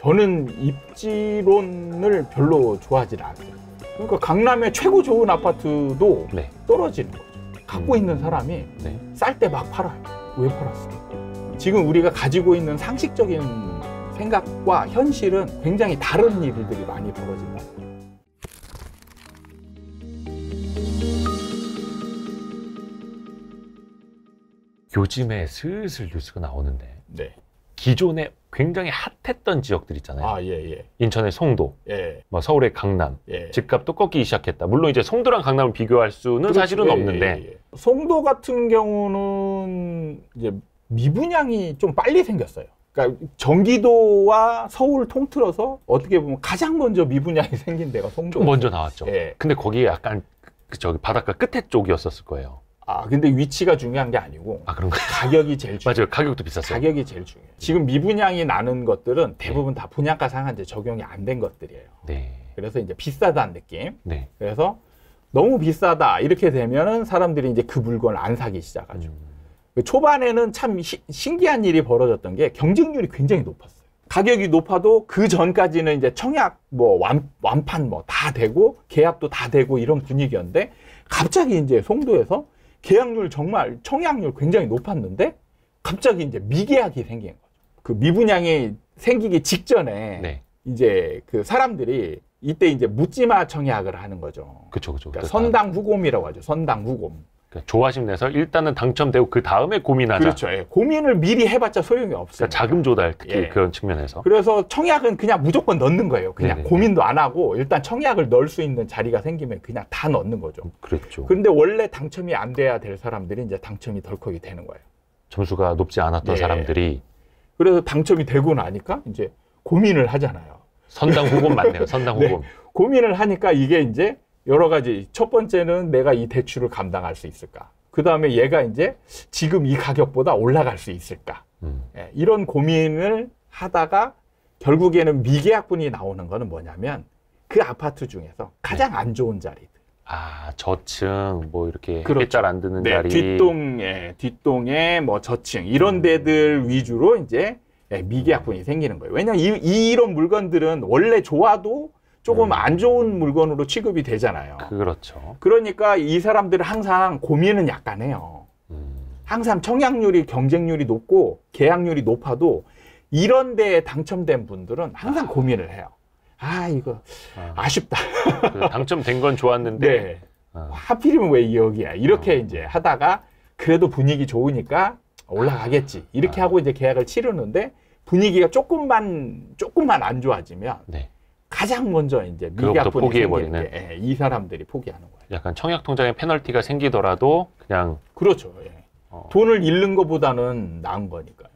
저는 입지론을 별로 좋아하지 않아요. 그러니까 강남의 최고 좋은 아파트도 네. 떨어지는 거죠. 갖고 음. 있는 사람이 네. 쌀때 막 팔아요. 왜 팔았을까? 지금 우리가 가지고 있는 상식적인 생각과 현실은 굉장히 다른 일들이 많이 벌어진다. 요즘에 슬슬 뉴스가 나오는데 네. 기존에 굉장히 핫했던 지역들 있잖아요. 아, 예, 예. 인천의 송도, 예. 뭐 서울의 강남, 예. 집값도 꺾이기 시작했다. 물론 이제 송도랑 강남을 비교할 수는 그렇지, 사실은 예, 없는데 예, 예. 송도 같은 경우는 이제 미분양이 좀 빨리 생겼어요. 그러니까 전기도와 서울 통틀어서 어떻게 보면 가장 먼저 미분양이 생긴 데가 송도. 좀 먼저 나왔죠. 예. 근데 거기 약간 그 저기 바닷가 끝에 쪽이었었을 거예요. 아 근데 위치가 중요한 게 아니고 아 그런가 가격이 제일 중요 맞아요 가격도 비쌌어요 가격이 제일 중요해 요 지금 미분양이 나는 것들은 네. 대부분 네. 다 분양가 상한제 적용이 안 된 것들이에요 네. 그래서 이제 비싸다는 느낌 네. 그래서 너무 비싸다 이렇게 되면은 사람들이 이제 그 물건을 안 사기 시작하죠 음. 그 초반에는 참 시, 신기한 일이 벌어졌던 게 경쟁률이 굉장히 높았어요 가격이 높아도 그 전까지는 이제 청약 뭐 완, 완판 뭐 다 되고 계약도 다 되고 이런 분위기였는데 갑자기 이제 송도에서 계약률 정말 청약률 굉장히 높았는데 갑자기 이제 미계약이 생긴 거죠. 그 미분양이 생기기 직전에 네. 이제 그 사람들이 이때 이제 묻지마 청약을 하는 거죠. 그렇죠, 그렇죠. 그러니까 선당 후곰이라고 하죠. 선당 후곰. 그러니까 조화심 내서 일단은 당첨되고 그 다음에 고민하자. 그렇죠. 예. 고민을 미리 해봤자 소용이 없어요. 그러니까 자금 조달 특히 예. 그런 측면에서. 그래서 청약은 그냥 무조건 넣는 거예요. 그냥 네네. 고민도 안 하고 일단 청약을 넣을 수 있는 자리가 생기면 그냥 다 넣는 거죠. 그렇죠. 그런데 원래 당첨이 안 돼야 될 사람들이 이제 당첨이 덜컥이 되는 거예요. 점수가 높지 않았던 예. 사람들이. 그래서 당첨이 되고 나니까 이제 고민을 하잖아요. 선당 후보 맞네요. 선당 네. 후보. 네. 고민을 하니까 이게 이제 여러 가지 첫 번째는 내가 이 대출을 감당할 수 있을까? 그 다음에 얘가 이제 지금 이 가격보다 올라갈 수 있을까? 음. 예, 이런 고민을 하다가 결국에는 미계약분이 나오는 거는 뭐냐면 그 아파트 중에서 네. 가장 네. 안 좋은 자리들. 아 저층 뭐 이렇게 그렇죠. 햇잘 안 드는 네, 자리. 뒷동에 뒷동에 뭐 저층 이런 음. 데들 위주로 이제 예, 미계약분이 생기는 거예요. 왜냐하면 이, 이런 물건들은 원래 좋아도 조금 음. 안 좋은 물건으로 취급이 되잖아요. 그렇죠. 그러니까 이 사람들은 항상 고민은 약간 해요. 음. 항상 청약률이 경쟁률이 높고 계약률이 높아도 이런 데에 당첨된 분들은 항상 아. 고민을 해요. 아 이거 아. 쉽다 그 당첨된 건 좋았는데 네. 아. 하필이면 왜 여기야? 이렇게 어. 이제 하다가 그래도 분위기 좋으니까 올라가겠지. 이렇게 아. 하고 이제 계약을 치르는데 분위기가 조금만 조금만 안 좋아지면 네. 가장 먼저 이제 미약분이 포기해버리는 예, 이 사람들이 포기하는 거예요. 약간 청약 통장에 페널티가 생기더라도 그냥 그렇죠. 예. 어. 돈을 잃는 것보다는 나은 거니까요.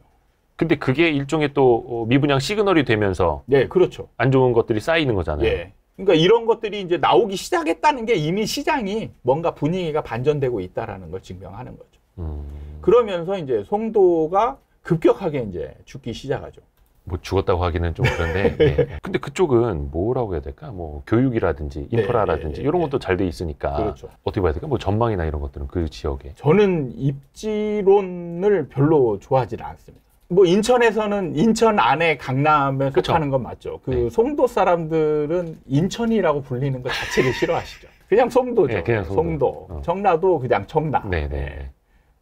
근데 그게 일종의 또 어, 미분양 시그널이 되면서 예, 그렇죠. 안 좋은 것들이 쌓이는 거잖아요. 예. 그러니까 이런 것들이 이제 나오기 시작했다는 게 이미 시장이 뭔가 분위기가 반전되고 있다라는 걸 증명하는 거죠. 음... 그러면서 이제 송도가 급격하게 이제 죽기 시작하죠. 뭐 죽었다고 하기는 좀 그런데 네. 근데 그쪽은 뭐라고 해야 될까 뭐 교육이라든지 네, 인프라라든지 네, 이런 네. 것도 잘 돼 있으니까 그렇죠. 어떻게 봐야 될까 뭐 전망이나 이런 것들은 그 지역에 저는 입지론을 별로 좋아하지 않습니다. 뭐 인천에서는 인천 안에 강남에 그쵸. 속하는 건 맞죠. 그 네. 송도 사람들은 인천이라고 불리는 것 자체를 싫어하시죠. 그냥 송도죠. 네, 그냥 송도. 송도. 어. 청라도 그냥 청라. 네, 네.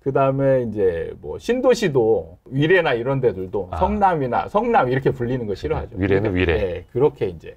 그다음에 이제 뭐 신도시도 위례나 이런 데들도 아. 성남이나 성남 이렇게 불리는 거 싫어하죠. 위례는 그러니까 위례. 네, 그렇게 이제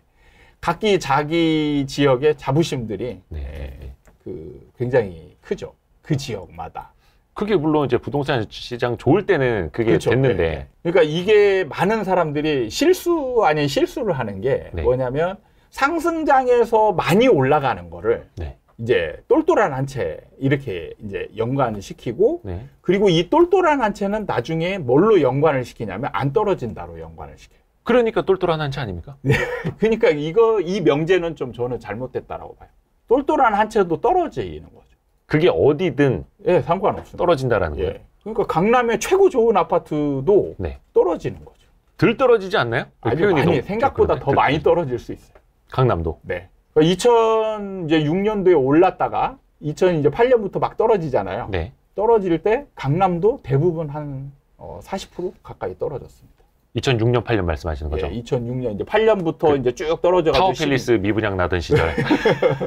각기 자기 지역의 자부심들이 네, 네, 그 굉장히 크죠. 그 지역마다. 그게 물론 이제 부동산 시장 좋을 때는 그게 그렇죠. 됐는데. 예, 그러니까 이게 많은 사람들이 실수 아닌 실수를 하는 게 네. 뭐냐면 상승장에서 많이 올라가는 거를 네. 이제 똘똘한 한 채 이렇게 이제 연관을 시키고 네. 그리고 이 똘똘한 한 채는 나중에 뭘로 연관을 시키냐면 안 떨어진다로 연관을 시켜요. 그러니까 똘똘한 한 채 아닙니까? 네. 그러니까 이거 이 명제는 좀 저는 잘못됐다라고 봐요. 똘똘한 한 채도 떨어지는 거죠. 그게 어디든 예, 상관없습니다. 떨어진다라는 예. 거예요. 그러니까 강남의 최고 좋은 아파트도 네. 떨어지는 거죠. 들 떨어지지 않나요? 그 아니, 아니 생각보다 더 많이 떨어질 수 있어요. 강남도. 네. 그러니까 2006년도에 올랐다가 2008년부터 막 떨어지잖아요. 네. 떨어질 때 강남도 대부분 한 40% 어, 가까이 떨어졌습니다. 2006년 8년 말씀하시는 거죠? 예, 2006년 이제 8년부터 그 이제 쭉 떨어져가지고 타워필리스 시... 미분양 나던 시절.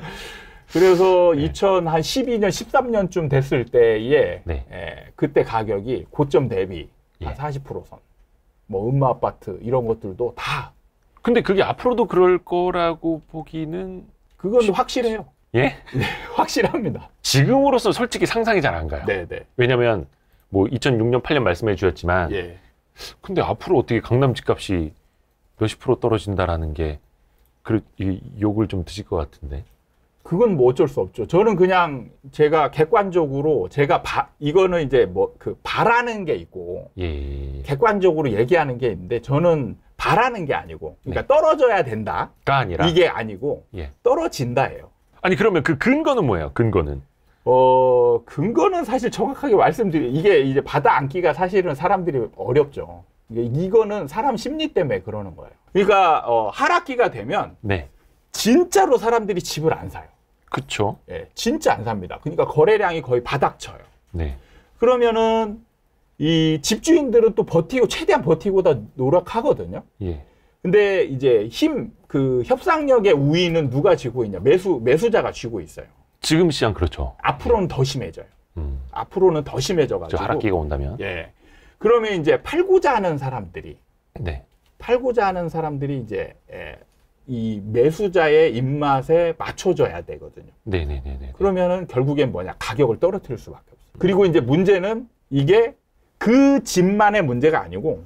그래서 네. 2012년 13년쯤 됐을 때에 네. 예, 그때 가격이 고점 대비 한 40% 예. 선. 뭐 음마 아파트 이런 것들도 다 근데 그게 앞으로도 그럴 거라고 보기는 그건 쉽... 확실해요. 예? 네, 확실합니다. 지금으로서 솔직히 상상이 잘 안 가요. 네, 네. 왜냐면 뭐 2006년 8년 말씀해 주셨지만 예. 근데 앞으로 어떻게 강남 집값이 몇십 프로 떨어진다라는 게그 욕을 좀 드실 것 같은데. 그건 뭐 어쩔 수 없죠. 저는 그냥 제가 객관적으로 제가 바, 이거는 이제 뭐그 바라는 게 있고 예, 예, 예. 객관적으로 얘기하는 게 있는데 저는 바라는 게 아니고 그러니까 네. 떨어져야 된다가 아니라 이게 아니고 예. 떨어진다예요. 아니 그러면 그 근거는 뭐예요? 근거는? 어 근거는 사실 정확하게 말씀드리 이게 이제 받아 안기가 사실은 사람들이 어렵죠. 이거는 사람 심리 때문에 그러는 거예요. 그러니까 어, 하락기가 되면 네. 진짜로 사람들이 집을 안 사요. 그렇죠. 예, 진짜 안 삽니다. 그러니까 거래량이 거의 바닥쳐요. 네. 그러면은 이 집주인들은 또 버티고 최대한 버티고 다 노력하거든요. 예. 근데 이제 힘 그 협상력의 우위는 누가 쥐고 있냐? 매수 매수자가 쥐고 있어요. 지금 시장 그렇죠. 앞으로는 예. 더 심해져요. 음. 앞으로는 더 심해져가지고 하락기가 온다면. 예. 그러면 이제 팔고자 하는 사람들이 네. 팔고자 하는 사람들이 이제 예, 이 매수자의 입맛에 맞춰줘야 되거든요. 네네네. 네, 네, 네, 그러면은 결국엔 뭐냐 가격을 떨어뜨릴 수밖에 없어요. 그리고 이제 문제는 이게 그 집만의 문제가 아니고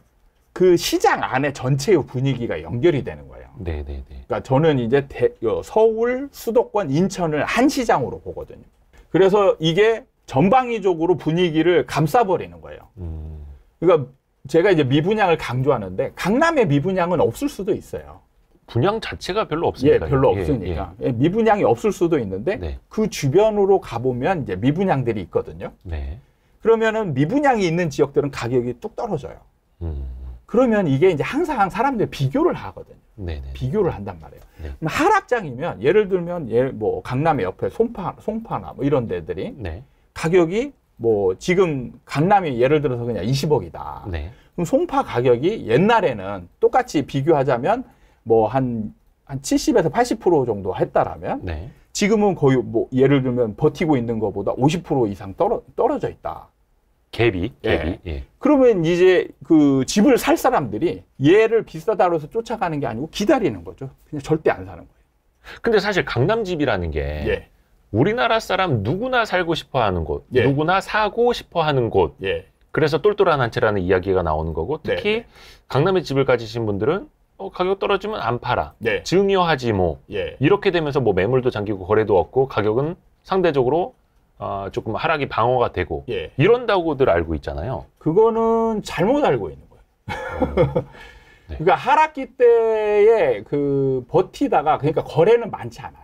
그 시장 안에 전체의 분위기가 연결이 되는 거예요. 네, 네, 네. 그러니까 저는 이제 대, 서울, 수도권, 인천을 한 시장으로 보거든요. 그래서 이게 전방위적으로 분위기를 감싸버리는 거예요. 음. 그러니까 제가 이제 미분양을 강조하는데 강남의 미분양은 없을 수도 있어요. 분양 자체가 별로 예, 예, 없으니까. 예, 별로 없으니까. 예. 미분양이 없을 수도 있는데 네. 그 주변으로 가보면 이제 미분양들이 있거든요. 네. 그러면은 미분양이 있는 지역들은 가격이 뚝 떨어져요. 음. 그러면 이게 이제 항상 사람들이 비교를 하거든요. 네네. 네, 네. 비교를 한단 말이에요. 네. 하락장이면 예를 들면 예, 뭐 강남의 옆에 송파, 송파나 뭐 이런 데들이 네. 가격이 뭐 지금 강남이 예를 들어서 그냥 20억이다. 네. 그럼 송파 가격이 옛날에는 똑같이 비교하자면 뭐 한한 한 70에서 80% 정도 했다라면 네. 지금은 거의 뭐 예를 들면 버티고 있는 것보다 50% 이상 떨어, 떨어져 있다. 갭이, 갭이. 예. 예. 그러면 이제 그 집을 살 사람들이 얘를 비싸다고 해서 쫓아가는 게 아니고 기다리는 거죠. 그냥 절대 안 사는 거예요. 근데 사실 강남 집이라는 게 예. 우리나라 사람 누구나 살고 싶어 하는 곳, 예. 누구나 사고 싶어 하는 곳. 예. 그래서 똘똘한 한 채라는 이야기가 나오는 거고 네, 특히 네. 강남에 집을 가지신 분들은 어, 가격 떨어지면 안 팔아. 네. 증여하지 뭐. 예. 이렇게 되면서 뭐 매물도 잠기고 거래도 없고 가격은 상대적으로 어, 조금 하락이 방어가 되고 예. 이런다고들 알고 있잖아요. 그거는 잘못 알고 있는 거예요. 어, 네. 그러니까 하락기 때에 그 버티다가 그러니까 거래는 많지 않아요.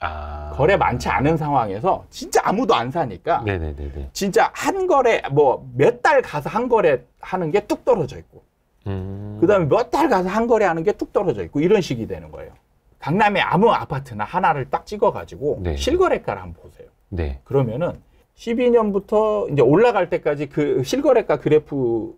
아... 거래 많지 않은 상황에서 진짜 아무도 안 사니까 네네네네. 진짜 한 거래 뭐 몇 달 가서 한 거래 하는 게 뚝 떨어져 있고 음... 그다음에 몇 달 가서 한 거래 하는 게 뚝 떨어져 있고 이런 식이 되는 거예요. 강남에 아무 아파트나 하나를 딱 찍어가지고 네. 실거래가를 한번 보세요. 네. 그러면은 12년부터 이제 올라갈 때까지 그 실거래가 그래프를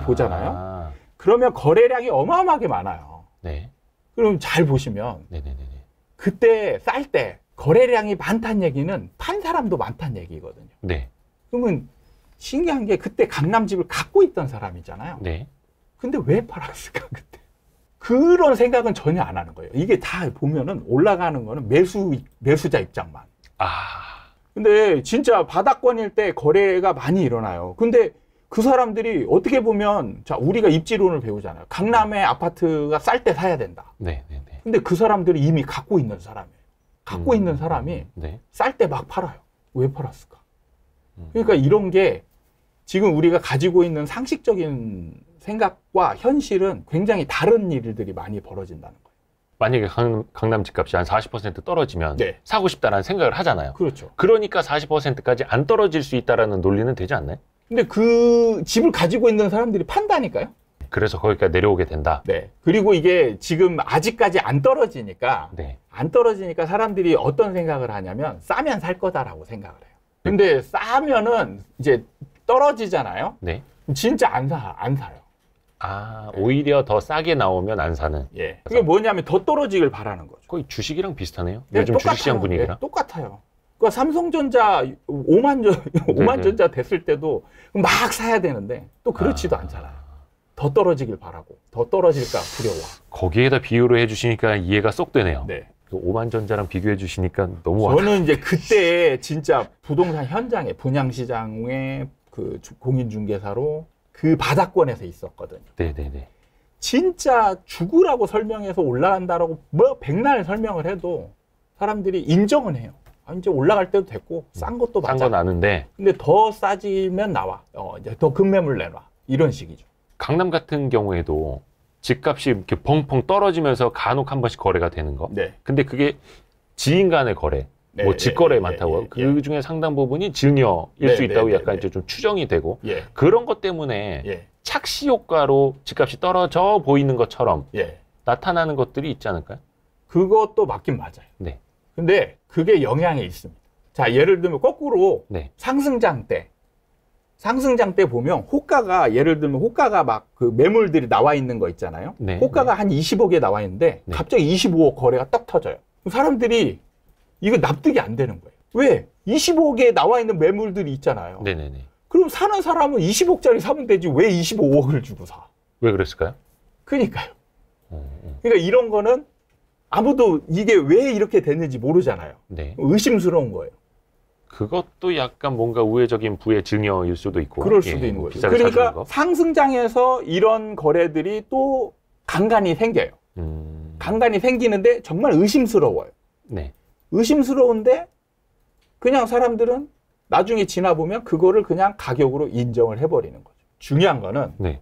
아. 보잖아요. 그러면 거래량이 어마어마하게 많아요. 네. 그럼 잘 보시면 네네네네. 그때 쌀 때 거래량이 많다는 얘기는 판 사람도 많다는 얘기거든요. 네. 그러면 신기한 게 그때 강남집을 갖고 있던 사람이잖아요. 네. 근데 왜 팔았을까 그때? 그런 생각은 전혀 안 하는 거예요. 이게 다 보면은 올라가는 거는 매수 매수자 입장만. 아. 근데 진짜 바닥권일 때 거래가 많이 일어나요. 근데 그 사람들이 어떻게 보면 자 우리가 입지론을 배우잖아요. 강남에 네. 아파트가 쌀 때 사야 된다. 네, 네, 네. 근데 그 사람들이 이미 갖고 있는 사람이에요. 갖고 음, 있는 사람이 네. 쌀때 막 팔아요. 왜 팔았을까? 음. 그러니까 이런 게 지금 우리가 가지고 있는 상식적인 생각과 현실은 굉장히 다른 일들이 많이 벌어진다는 거예요. 만약에 강, 남 집값이 한 40% 떨어지면 네. 사고 싶다라는 생각을 하잖아요. 그렇죠. 그러니까 40%까지 안 떨어질 수 있다라는 논리는 되지 않나요? 근데 그 집을 가지고 있는 사람들이 판다니까요. 그래서 거기까지 내려오게 된다. 네. 그리고 이게 지금 아직까지 안 떨어지니까 네. 안 떨어지니까 사람들이 어떤 생각을 하냐면 싸면 살 거다라고 생각을 해요. 근데 네. 싸면은 이제 떨어지잖아요. 네. 진짜 안 사, 안 사요. 아 예. 오히려 더 싸게 나오면 안 사는. 예. 그게 뭐냐면 더 떨어지길 바라는 거죠. 거의 주식이랑 비슷하네요. 네, 요즘 주식시장 예, 분위기랑. 네, 똑같아요. 그러니까 삼성전자 5만 전 5만 음, 음. 전자 됐을 때도 막 사야 되는데 또 그렇지도 아... 않잖아요. 더 떨어지길 바라고 더 떨어질까 두려워. 거기에다 비유를 해주시니까 이해가 쏙 되네요. 네. 그 5만 전자랑 비교해 주시니까 너무 저는 와닿아. 이제 그때 진짜 부동산 현장에 분양 시장에 그 공인중개사로 그 바닥권에서 있었거든요. 네네네. 진짜 죽으라고 설명해서 올라간다라고 뭐 백날 설명을 해도 사람들이 인정은 해요. 아, 이제 올라갈 때도 됐고 음. 싼 것도 맞아. 싼건 아는데. 근데 더 싸지면 나와. 어, 이제 더 급매물 내놔. 이런 식이죠. 강남 같은 경우에도 집값이 이렇게 펑펑 떨어지면서 간혹 한 번씩 거래가 되는 거. 네. 근데 그게 지인 간의 거래. 네, 뭐 예, 예, 직거래 예, 많다고 예, 예, 그 중에 상당 부분이 증여일 네, 수 네, 있다고 네, 약간 이제 좀 추정이 되고 그런 것 때문에 착시 효과로 집값이 떨어져 보이는 것처럼 나타나는 것들이 있지 않을까요? 그것도 맞긴 맞아요. 네. 근데 그게 영향이 있습니다. 자 예를 들면 거꾸로 네. 상승장 때 상승장 때 보면 호가가 예를 들면 호가가 막 그 매물들이 나와 있는 거 있잖아요. 네, 호가가 네. 한 20억에 나와 있는데 갑자기 25억 거래가 딱 터져요. 사람들이 이거 납득이 안 되는 거예요. 왜? 25억에 나와 있는 매물들이 있잖아요. 네네네. 그럼 사는 사람은 20억짜리 사면 되지 왜 25억을 주고 사? 왜 그랬을까요? 그니까요. 어, 어. 그러니까 이런 거는 아무도 이게 왜 이렇게 됐는지 모르잖아요. 네. 의심스러운 거예요. 그것도 약간 뭔가 우회적인 부의 증여일 수도 있고. 그럴 예, 수도 예, 있는 거죠. 그러니까 상승장에서 이런 거래들이 또간간히 생겨요. 음... 간간히 생기는데 정말 의심스러워요. 네. 의심스러운데 그냥 사람들은 나중에 지나보면 그거를 그냥 가격으로 인정을 해버리는 거죠. 중요한 거는 네.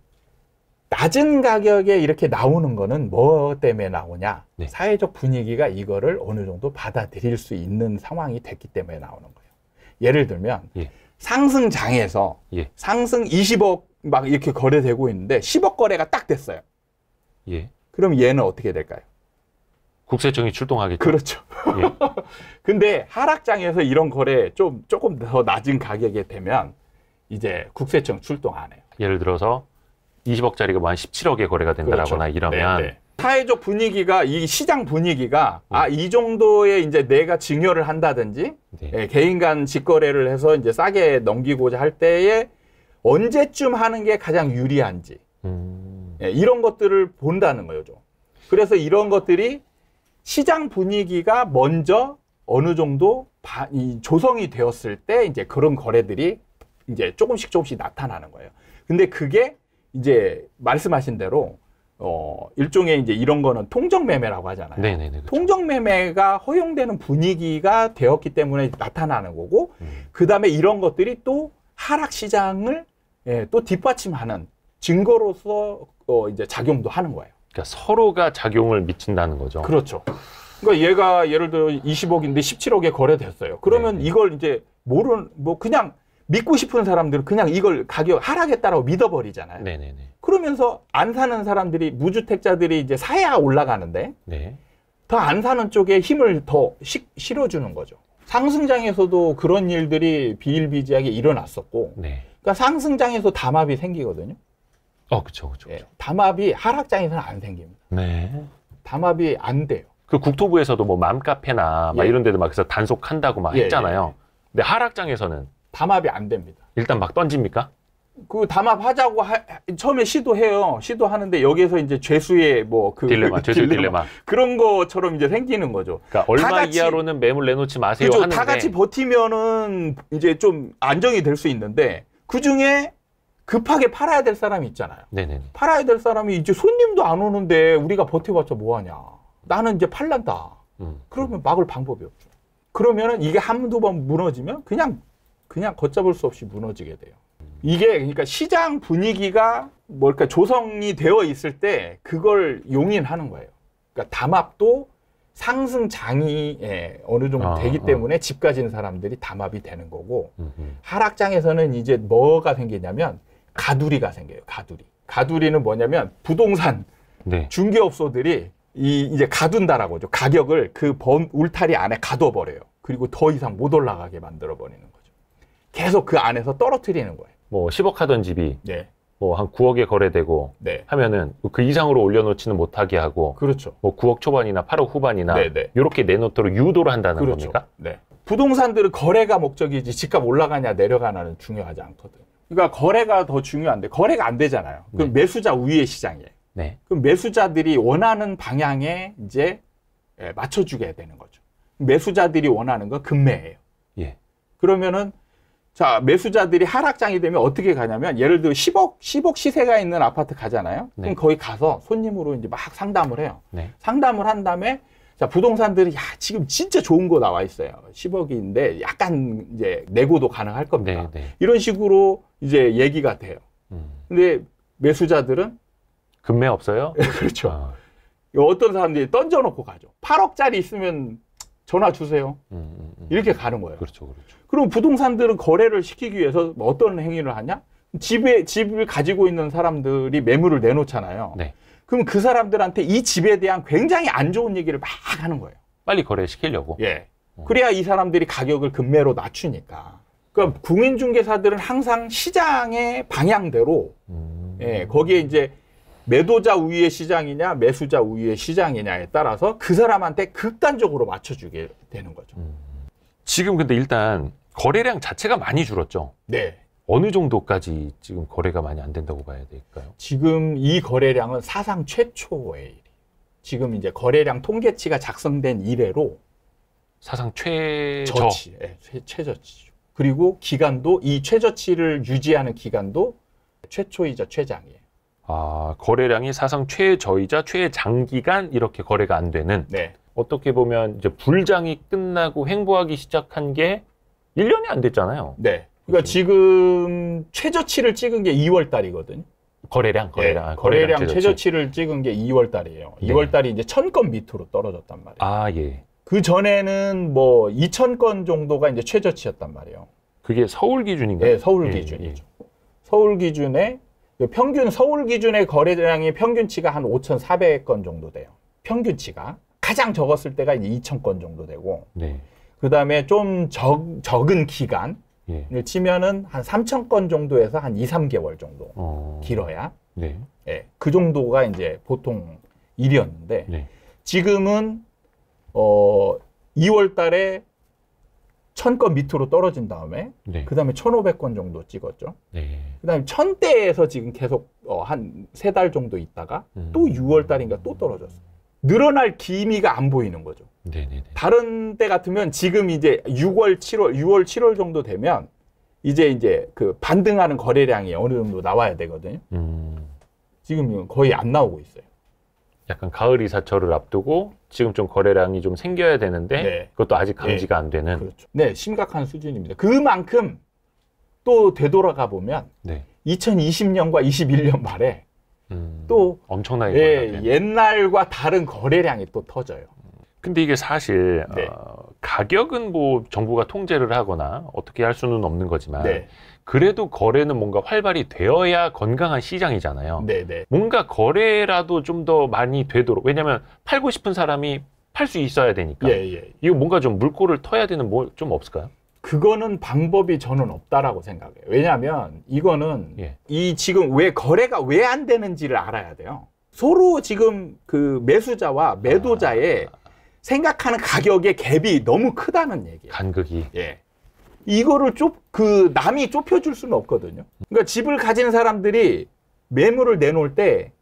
낮은 가격에 이렇게 나오는 거는 뭐 때문에 나오냐? 네. 사회적 분위기가 이거를 어느 정도 받아들일 수 있는 상황이 됐기 때문에 나오는 거예요. 예를 들면 예. 상승장에서 예. 상승 20억 막 이렇게 거래되고 있는데 10억 거래가 딱 됐어요. 예. 그럼 얘는 어떻게 될까요? 국세청이 출동하겠죠. 그렇죠. 예. 근데 하락장에서 이런 거래 좀 조금 더 낮은 가격에 되면 이제 국세청 출동 안 해요. 예를 들어서 20억짜리가 만한 뭐 17억에 거래가 된다라거나 그렇죠. 이러면 네네. 네. 사회적 분위기가 이 시장 분위기가 네. 음. 아이 정도의 이제 내가 증여를 한다든지 네. 예, 개인간 직거래를 해서 이제 싸게 넘기고자 할 때에 언제쯤 하는 게 가장 유리한지 음. 예, 이런 것들을 본다는 거예요. 좀. 그래서 이런 것들이 시장 분위기가 먼저 어느 정도 바, 조성이 되었을 때 이제 그런 거래들이 이제 조금씩 조금씩 나타나는 거예요. 근데 그게 이제 말씀하신 대로 어 일종의 이제 이런 거는 통정 매매라고 하잖아요. 네네네, 네, 네, 그렇죠. 통정 매매가 허용되는 분위기가 되었기 때문에 나타나는 거고 음. 그다음에 이런 것들이 또 하락 시장을 예, 또 뒷받침하는 증거로서 어 이제 작용도 하는 거예요. 그러니까 서로가 작용을 미친다는 거죠. 그렇죠. 그러니까 얘가 예를 들어 20억인데 17억에 거래됐어요. 그러면 네. 이걸 이제 모르는 뭐 그냥 믿고 싶은 사람들은 그냥 이걸 가격 하락했다라고 믿어버리잖아요. 네네네. 그러면서 안 사는 사람들이 무주택자들이 이제 사야 올라가는데 네. 더안 사는 쪽에 힘을 더 시, 실어주는 거죠. 상승장에서도 그런 일들이 비일비재하게 일어났었고, 네. 그러니까 상승장에서 담합이 생기거든요. 어, 그렇죠, 그렇 예, 담합이 하락장에서는 안 생깁니다. 네. 담합이 안 돼요. 그 국토부에서도 뭐 맘카페나 막 예. 이런 데도 막 그래서 단속한다고 막 예, 예 했잖아요. 예. 근데 하락장에서는 담합이 안 됩니다. 일단 막 던집니까? 그 담합하자고 하, 처음에 시도해요. 시도하는데 여기에서 이제 죄수의 뭐 그 딜레마, 죄수 딜레마. 딜레마 그런 거처럼 이제 생기는 거죠. 그러니까 얼마 같이, 이하로는 매물 내놓지 마세요 그죠, 하는데 다 같이 버티면은 이제 좀 안정이 될 수 있는데 그 중에 급하게 팔아야 될 사람이 있잖아요. 네네. 팔아야 될 사람이 이제 손님도 안 오는데 우리가 버텨봤자 뭐하냐. 나는 이제 팔란다. 음. 그러면 막을 방법이 없죠. 그러면은 이게 한두 번 무너지면 그냥 그냥 걷잡을 수 없이 무너지게 돼요. 이게 그러니까 시장 분위기가 뭘까 조성이 되어 있을 때 그걸 용인하는 거예요. 그러니까 담합도 상승장이 예, 어느 정도 아, 되기 아. 때문에 집 가진 사람들이 담합이 되는 거고 음흠. 하락장에서는 이제 뭐가 생기냐면 가두리가 생겨요. 가두리. 가두리는 뭐냐면 부동산 네. 중개업소들이 이 이제 가둔다라고 하죠. 가격을 그 범 울타리 안에 가둬버려요. 그리고 더 이상 못 올라가게 만들어버리는 거죠. 계속 그 안에서 떨어뜨리는 거예요. 뭐 10억 하던 집이 네. 뭐한 9억에 거래되고 네. 하면은 그 이상으로 올려놓지는 못하게 하고 그렇죠. 뭐 9억 초반이나 8억 후반이나 네 이렇게 네. 내놓도록 유도를 한다는 그렇죠. 겁니까? 네. 부동산들은 거래가 목적이지 집값 올라가냐 내려가냐는 중요하지 않거든. 요 그러니까 거래가 더 중요한데 거래가 안 되잖아요. 그럼 네. 매수자 우위의 시장이에요. 네. 그럼 매수자들이 원하는 방향에 이제 예, 맞춰주게 되는 거죠. 매수자들이 원하는 건 금매예요. 예. 그러면은 자 매수자들이 하락장이 되면 어떻게 가냐면 예를 들어 10억 10억 시세가 있는 아파트 가잖아요. 네. 그럼 거기 가서 손님으로 이제 막 상담을 해요. 네. 상담을 한 다음에 자, 부동산들이 야, 지금 진짜 좋은 거 나와 있어요. 10억인데 약간 이제 내고도 가능할 겁니다. 네, 네. 이런 식으로 이제 얘기가 돼요. 음. 근데 매수자들은 금매 없어요? 그렇죠. 아. 어떤 사람들이 던져놓고 가죠. 8억짜리 있으면 전화 주세요. 음, 음, 음. 이렇게 가는 거예요. 그렇죠, 그렇죠. 그럼 부동산들은 거래를 시키기 위해서 어떤 행위를 하냐? 집에 집을 가지고 있는 사람들이 매물을 내놓잖아요. 네. 그럼 그 사람들한테 이 집에 대한 굉장히 안 좋은 얘기를 막 하는 거예요. 빨리 거래시키려고. 예. 음. 그래야 이 사람들이 가격을 급매로 낮추니까. 그러니까 공인중개사들은 항상 시장의 방향대로 음. 예, 거기에 이제 매도자 우위의 시장이냐 매수자 우위의 시장이냐에 따라서 그 사람한테 극단적으로 맞춰주게 되는 거죠. 음. 지금 근데 일단 거래량 자체가 많이 줄었죠. 네. 어느 정도까지 지금 거래가 많이 안 된다고 봐야 될까요? 지금 이 거래량은 사상 최초의 일이에요. 지금 이제 거래량 통계치가 작성된 이래로 사상 최저 치 네, 예, 최, 최저치죠. 그리고 기간도 이 최저치를 유지하는 기간도 최초이자 최장이에요. 아 거래량이 사상 최저이자 최장기간 이렇게 거래가 안 되는. 네. 어떻게 보면 이제 불장이 끝나고 횡보하기 시작한 게 1년이 안 됐잖아요. 네. 그러니까 지금 최저치를 찍은 게 2월 달이거든요. 거래량, 거래량, 예, 거래량, 거래량 최저치. 를 찍은 게 2월 달이에요. 2월 달이 이제 1 0 0 0건 밑으로 떨어졌단 말이에요. 아, 예. 그 전에는 뭐2 0 0 0건 정도가 이제 최저치였단 말이에요. 그게 서울 기준인가요? 네, 서울 예, 기준이죠. 예. 서울 기준에 평균 서울 기준의 거래량이 평균치가 한 5,400건 정도 돼요. 평균치가 가장 적었을 때가 이제 2,000건 정도 되고, 네. 그 다음에 좀 적, 적은 기간, 예. 네, 치면은 한 3천 건 정도에서 한 2, 3개월 정도 어... 길어야 네. 예, 그 정도가 이제 보통 일이었는데 네. 지금은 어 2월 달에 1000건 밑으로 떨어진 다음에 네. 그다음에 1500건 정도 찍었죠. 네. 그다음에 1000대에서 지금 계속 어, 한세 달 정도 있다가 음. 또 6월 달인가 또 떨어졌어요. 늘어날 기미가 안 보이는 거죠. 네네네. 다른 때 같으면 지금 이제 6월, 7월, 6월, 7월 정도 되면 이제 이제 그 반등하는 거래량이 어느 정도 나와야 되거든요. 음. 지금 거의 안 나오고 있어요. 약간 가을 이사철을 앞두고 지금 좀 거래량이 좀 생겨야 되는데 네. 그것도 아직 감지가 네. 안 되는. 그렇죠. 네, 심각한 수준입니다. 그만큼 또 되돌아가 보면 네. 2020년과 21년 말에 음, 또 엄청나게 예, 옛날과 다른 거래량이 또 터져요. 근데 이게 사실 네. 어, 가격은 뭐 정부가 통제를 하거나 어떻게 할 수는 없는 거지만 네. 그래도 거래는 뭔가 활발히 되어야 건강한 시장이잖아요. 네, 네. 뭔가 거래라도 좀 더 많이 되도록 왜냐하면 팔고 싶은 사람이 팔 수 있어야 되니까 예, 예. 이거 뭔가 좀 물꼬를 터야 되는 뭐 좀 없을까요? 그거는 방법이 저는 없다라고 생각해요. 왜냐하면 이거는 예. 이 지금 왜 거래가 왜 안 되는지를 알아야 돼요. 서로 지금 그 매수자와 매도자의 아... 생각하는 가격의 갭이 너무 크다는 얘기예요. 간극이. 예. 이거를 좁, 그 남이 좁혀줄 수는 없거든요. 그러니까 집을 가진 사람들이 매물을 내놓을 때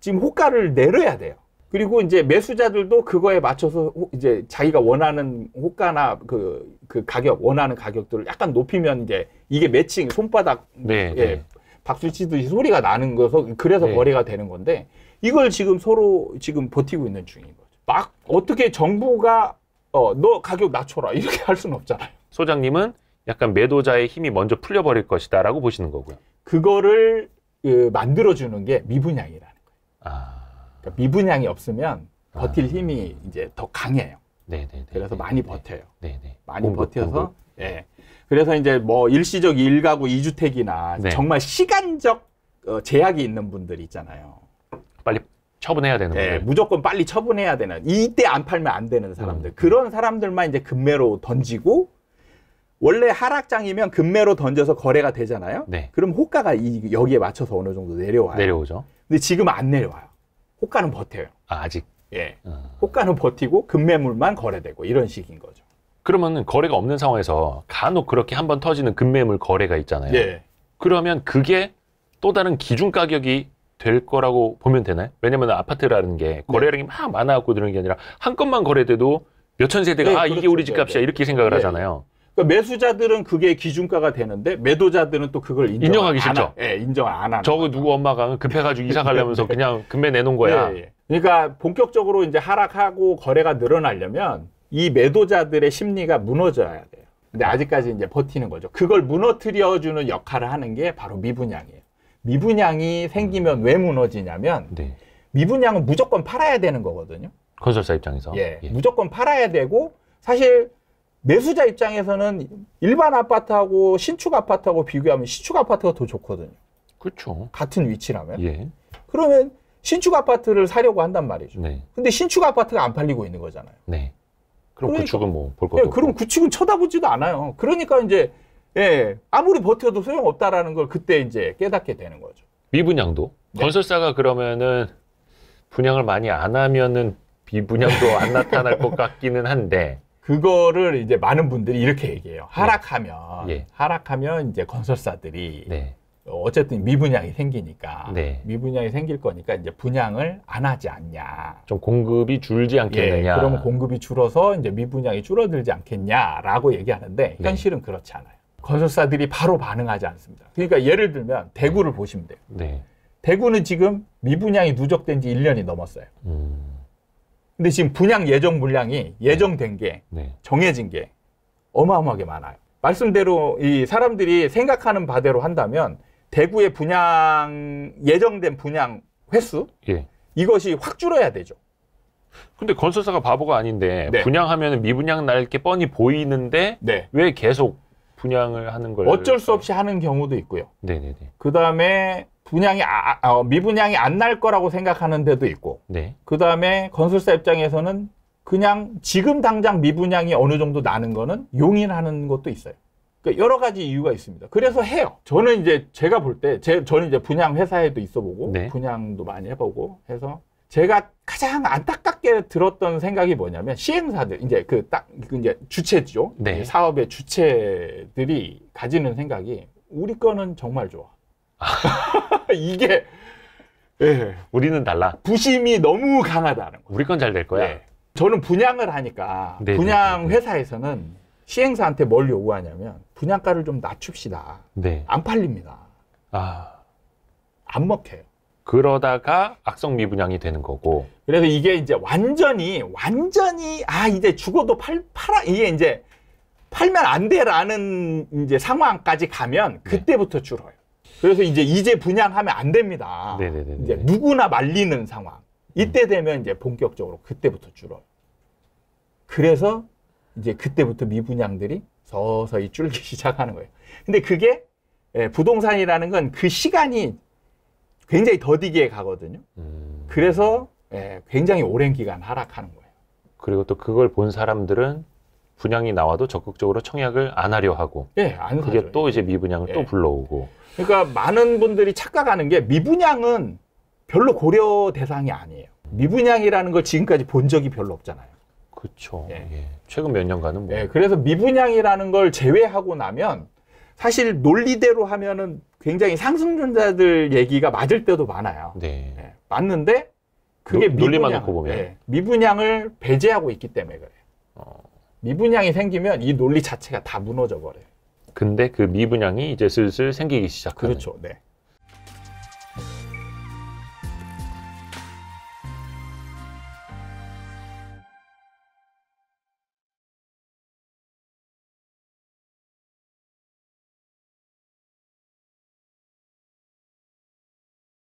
지금 호가를 내려야 돼요. 그리고 이제 매수자들도 그거에 맞춰서 이제 자기가 원하는 호가나 그, 그 가격, 원하는 가격들을 약간 높이면 이제 이게 매칭, 손바닥, 네, 예, 네. 박수 치듯이 소리가 나는 거서 그래서 네. 거래가 되는 건데 이걸 지금 서로 지금 버티고 있는 중인 거죠. 막 어떻게 정부가 어, 너 가격 낮춰라 이렇게 할 수는 없잖아요. 소장님은 약간 매도자의 힘이 먼저 풀려버릴 것이다라고 보시는 거고요. 그거를 그, 만들어주는 게 미분양이라는 거예요. 아. 그러니까 미분양이 없으면 아. 버틸 아. 힘이 이제 더 강해요. 네네네. 그래서 네, 많이 네. 버텨요. 네네. 많이 공급, 버텨서 공급. 예. 그래서 이제 뭐 일시적 일가구 이주택이나 네. 정말 시간적 어, 제약이 있는 분들 있잖아요. 빨리 처분해야 되는 네, 분들. 무조건 빨리 처분해야 되는 이때 안 팔면 안 되는 사람들. 음. 그런 사람들만 이제 금매로 던지고 원래 하락장이면 금매로 던져서 거래가 되잖아요. 네. 그럼 호가가 이, 여기에 맞춰서 어느 정도 내려와요. 내려오죠. 근데 지금 안 내려와요. 호가는 버텨요. 아, 직 예. 어. 호가는 버티고 금매물만 거래되고 이런 식인 거죠. 그러면 거래가 없는 상황에서 간혹 그렇게 한번 터지는 금매물 거래가 있잖아요. 예. 그러면 그게 또 다른 기준 가격이 될 거라고 보면 되나요? 왜냐면 아파트라는 게 네. 거래량이 네. 막 많아갖고 그런 게 아니라 한 건만 거래돼도 몇 천 세대가 네, 아 그렇죠. 이게 우리 그렇죠. 집값이야 네, 네. 이렇게 생각을 네. 하잖아요. 그러니까 매수자들은 그게 기준가가 되는데 매도자들은 또 그걸 인정 인정하기 싫죠. 예, 인정 안 하는. 저거 그 누구 엄마가 그 급해가지고 이사 네. 가려면서 네. 그냥 금매 내놓은 거야. 예, 예. 그러니까 본격적으로 이제 하락하고 거래가 늘어나려면 이 매도자들의 심리가 무너져야 돼요. 근데 아직까지 이제 버티는 거죠. 그걸 무너뜨려 주는 역할을 하는 게 바로 미분양이에요. 미분양이 생기면 왜 무너지냐면 네. 미분양은 무조건 팔아야 되는 거거든요. 건설사 입장에서. 예, 예. 무조건 팔아야 되고 사실 매수자 입장에서는 일반 아파트하고 신축 아파트하고 비교하면 신축 아파트가 더 좋거든요. 그렇죠. 같은 위치라면. 예. 그러면 신축 아파트를 사려고 한단 말이죠. 네. 근데 신축 아파트가 안 팔리고 있는 거잖아요. 네. 그럼 그러니까, 구축은 뭐 볼 것도 예, 그럼 구축은 쳐다보지도 않아요. 그러니까 이제 예, 아무리 버텨도 소용없다라는 걸 그때 이제 깨닫게 되는 거죠. 미분양도 네. 건설사가 그러면은 분양을 많이 안 하면은 비분양도 안 나타날 것 같기는 한데 그거를 이제 많은 분들이 이렇게 얘기해요. 예. 하락하면 네. 하락하면 이제 건설사들이 네. 어쨌든 미분양이 생기니까 네. 미분양이 생길 거니까 이제 분양을 안 하지 않냐. 좀 공급이 줄지 않겠느냐. 예, 그러면 공급이 줄어서 이제 미분양이 줄어들지 않겠냐라고 얘기하는데 네. 현실은 그렇지 않아요. 건설사들이 바로 반응하지 않습니다. 그러니까 예를 들면 대구를 보시면 돼요. 네. 대구는 지금 미분양이 누적된 지 1년이 넘었어요. 음. 근데 지금 분양 예정 물량이 네. 예정된 게 네. 정해진 게 어마어마하게 많아요. 말씀대로 이 사람들이 생각하는 바대로 한다면 대구의 분양 예정된 분양 횟수 예. 이것이 확 줄어야 되죠. 근데 건설사가 바보가 아닌데 네. 분양하면 미분양 날 게 뻔히 보이는데 네. 왜 계속 분양을 하는 걸 어쩔 수 없이 네. 하는 경우도 있고요. 네네네. 그 다음에 분양이 아, 아, 어, 미분양이 안 날 거라고 생각하는 데도 있고. 네. 그 다음에 건설사 입장에서는 그냥 지금 당장 미분양이 어느 정도 나는 거는 용인하는 것도 있어요. 그러니까 여러 가지 이유가 있습니다. 그래서 해요. 저는 이제 제가 볼 때, 제, 저는 이제 분양 회사에도 있어보고 네. 분양도 많이 해보고 해서 제가 가장 안타깝게 들었던 생각이 뭐냐면 시행사들 이제 그딱 그 이제 주체죠. 네. 사업의 주체들이 가지는 생각이 우리 거는 정말 좋아. 아. 이게 예. 우리는 달라. 부심이 너무 강하다는 거. 우리 건 잘 될 거야. 예. 저는 분양을 하니까 네네, 네, 분양 네, 네. 회사에서는 시행사한테 뭘 요구하냐면 분양가를 좀 낮춥시다. 네. 안 팔립니다. 아. 안 먹혀요. 그러다가 악성 미분양이 되는 거고. 그래서 이게 이제 완전히 완전히 아 이제 죽어도 팔 팔아 이게 이제 팔면 안 돼라는 이제 상황까지 가면 그때부터 줄어요. 그래서 이제 이제 분양하면 안 됩니다. 네네네. 이제 누구나 말리는 상황. 이때 음. 되면 이제 본격적으로 그때부터 줄어요. 그래서 이제 그때부터 미분양들이 서서히 줄기 시작하는 거예요. 근데 그게 예, 부동산이라는 건 그 시간이 굉장히 더디게 가거든요. 음. 그래서 예, 굉장히 오랜 기간 하락하는 거예요. 그리고 또 그걸 본 사람들은 분양이 나와도 적극적으로 청약을 안 하려 하고 예, 안 그게 사죠. 또 이제 미분양을 예. 또 불러오고 그러니까 많은 분들이 착각하는 게 미분양은 별로 고려 대상이 아니에요. 미분양이라는 걸 지금까지 본 적이 별로 없잖아요. 그렇죠. 예. 예. 최근 몇 년간은 뭐. 예. 그래서 미분양이라는 걸 제외하고 나면 사실 논리대로 하면은 굉장히 상승전자들 얘기가 맞을 때도 많아요. 네. 예. 맞는데 그게 노, 논리만 놓고 보면 예. 미분양을 배제하고 있기 때문에 그래요. 어. 미분양이 생기면 이 논리 자체가 다 무너져 버려요. 근데 그 미분양이 이제 슬슬 생기기 시작. 그렇죠. 네.